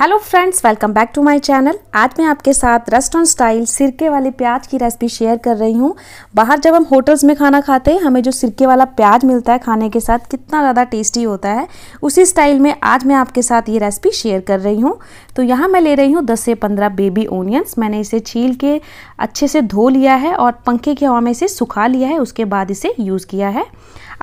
hello friends welcome back to my channel आज मैं आपके साथ रेस्टोरेंट स्टाइल सिरके वाले प्याज की रेसिपी शेयर कर रही हूँ बाहर जब हम होटल्स में खाना खाते हैं हमें जो सिरके वाला प्याज मिलता है खाने के साथ कितना ज़्यादा टेस्टी होता है उसी स्टाइल में आज मैं आपके साथ ये रेसिपी शेयर कर रही हूँ तो यहाँ मैं ले रही हूँ दस से पंद्रह बेबी ओनियंस मैंने इसे छील के अच्छे से धो लिया है और पंखे की हवा में इसे सुखा लिया है उसके बाद इसे यूज़ किया है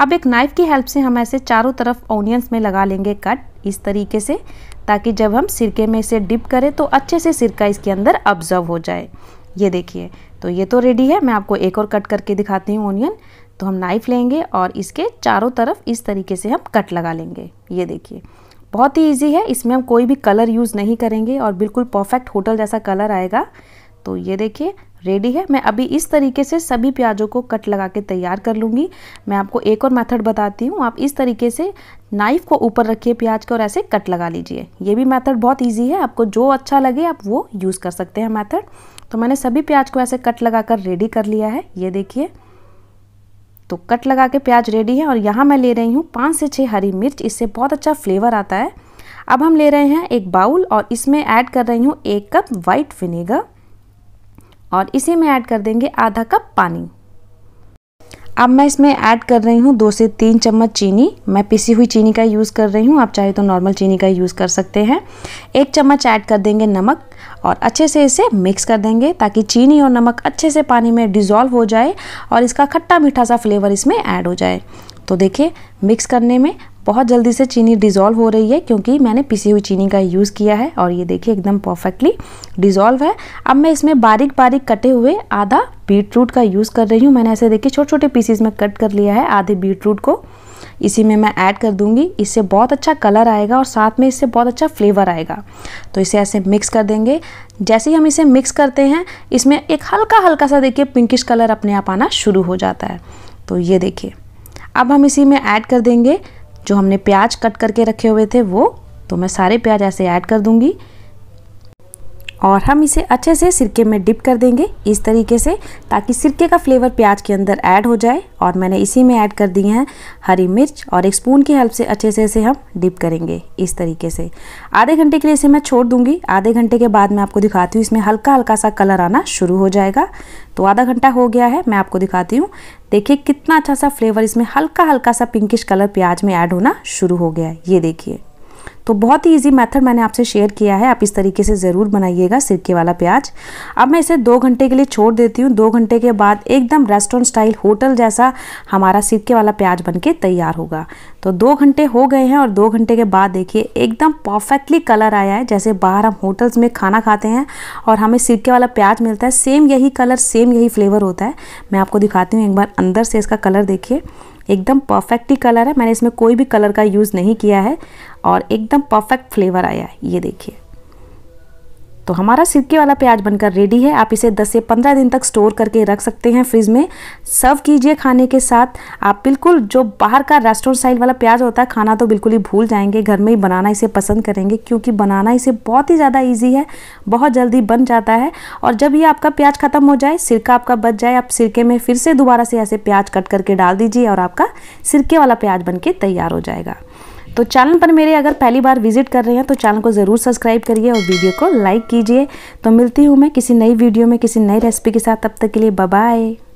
अब एक नाइफ़ की हेल्प से हम ऐसे चारों तरफ ओनियंस में लगा लेंगे कट इस तरीके से ताकि जब हम सिरके में इसे डिप करें तो अच्छे से सिरका इसके अंदर ऑब्जर्व हो जाए ये देखिए तो ये तो रेडी है मैं आपको एक और कट करके दिखाती हूँ ऑनियन तो हम नाइफ़ लेंगे और इसके चारों तरफ इस तरीके से हम कट लगा लेंगे ये देखिए बहुत ही इजी है इसमें हम कोई भी कलर यूज़ नहीं करेंगे और बिल्कुल परफेक्ट होटल जैसा कलर आएगा तो ये देखिए रेडी है मैं अभी इस तरीके से सभी प्याज़ों को कट लगा के तैयार कर लूँगी मैं आपको एक और मेथड बताती हूँ आप इस तरीके से नाइफ़ को ऊपर रखिए प्याज को और ऐसे कट लगा लीजिए ये भी मेथड बहुत ईजी है आपको जो अच्छा लगे आप वो यूज़ कर सकते हैं मेथड तो मैंने सभी प्याज को ऐसे कट लगा कर रेडी कर लिया है ये देखिए तो कट लगा के प्याज रेडी है और यहाँ मैं ले रही हूँ पाँच से छः हरी मिर्च इससे बहुत अच्छा फ्लेवर आता है अब हम ले रहे हैं एक बाउल और इसमें ऐड कर रही हूँ एक कप वाइट विनेगर और इसी में ऐड कर देंगे आधा कप पानी अब मैं इसमें ऐड कर रही हूँ दो से तीन चम्मच चीनी मैं पिसी हुई चीनी का यूज़ कर रही हूँ आप चाहे तो नॉर्मल चीनी का यूज़ कर सकते हैं एक चम्मच ऐड कर देंगे नमक और अच्छे से इसे मिक्स कर देंगे ताकि चीनी और नमक अच्छे से पानी में डिज़ोल्व हो जाए और इसका खट्टा मीठा सा फ्लेवर इसमें ऐड हो जाए तो देखिए मिक्स करने में बहुत जल्दी से चीनी डिज़ोल्व हो रही है क्योंकि मैंने पिसी हुई चीनी का यूज़ किया है और ये देखिए एकदम परफेक्टली डिज़ोल्व है अब मैं इसमें बारीक बारीक कटे हुए आधा बीट रूट का यूज़ कर रही हूँ मैंने ऐसे देखिए छोटे छोटे पीसीज में कट कर लिया है आधे बीट रूट को इसी में मैं ऐड कर दूंगी इससे बहुत अच्छा कलर आएगा और साथ में इससे बहुत अच्छा फ्लेवर आएगा तो इसे ऐसे मिक्स कर देंगे जैसे ही हम इसे मिक्स करते हैं इसमें एक हल्का हल्का सा देखिए पिंकिश कलर अपने आप आना शुरू हो जाता है तो ये देखिए अब हम इसी में ऐड कर देंगे जो हमने प्याज कट करके रखे हुए थे वो तो मैं सारे प्याज ऐसे ऐड कर दूंगी और हम इसे अच्छे से सिरके में डिप कर देंगे इस तरीके से ताकि सिरके का फ्लेवर प्याज के अंदर ऐड हो जाए और मैंने इसी में ऐड कर दिए हैं हरी मिर्च और एक स्पून की हेल्प से अच्छे से इसे हम डिप करेंगे इस तरीके से आधे घंटे के लिए इसे मैं छोड़ दूंगी आधे घंटे के बाद मैं आपको दिखाती हूँ इसमें हल्का हल्का सा कलर आना शुरू हो जाएगा तो आधा घंटा हो गया है मैं आपको दिखाती हूँ देखिए कितना अच्छा सा फ्लेवर इसमें हल्का हल्का सा पिंकिश कलर प्याज में ऐड होना शुरू हो गया है ये देखिए तो बहुत ही ईजी मेथड मैंने आपसे शेयर किया है आप इस तरीके से ज़रूर बनाइएगा सिरके वाला प्याज अब मैं इसे दो घंटे के लिए छोड़ देती हूँ दो घंटे के बाद एकदम रेस्टोरेंट स्टाइल होटल जैसा हमारा सिरके वाला प्याज बनके तैयार होगा तो दो घंटे हो गए हैं और दो घंटे के बाद देखिए एकदम परफेक्टली कलर आया है जैसे बाहर हम होटल्स में खाना खाते हैं और हमें सिरके वाला प्याज मिलता है सेम यही कलर सेम यही फ्लेवर होता है मैं आपको दिखाती हूँ एक बार अंदर से इसका कलर देखिए एकदम परफेक्ट ही कलर है मैंने इसमें कोई भी कलर का यूज़ नहीं किया है और एकदम परफेक्ट फ्लेवर आया है ये देखिए तो हमारा सिरके वाला प्याज बनकर रेडी है आप इसे 10 से 15 दिन तक स्टोर करके रख सकते हैं फ्रिज में सर्व कीजिए खाने के साथ आप बिल्कुल जो बाहर का रेस्टोरेंट स्टाइल वाला प्याज होता है खाना तो बिल्कुल ही भूल जाएंगे घर में ही बनाना इसे पसंद करेंगे क्योंकि बनाना इसे बहुत ही ज़्यादा ईजी है बहुत जल्दी बन जाता है और जब ये आपका प्याज ख़त्म हो जाए सिरका आपका बच जाए आप सिरके में फिर से दोबारा से ऐसे प्याज कट करके डाल दीजिए और आपका सिरके वाला प्याज बन तैयार हो जाएगा तो चैनल पर मेरे अगर पहली बार विजिट कर रहे हैं तो चैनल को ज़रूर सब्सक्राइब करिए और वीडियो को लाइक कीजिए तो मिलती हूँ मैं किसी नई वीडियो में किसी नई रेसिपी के साथ तब तक के लिए बाय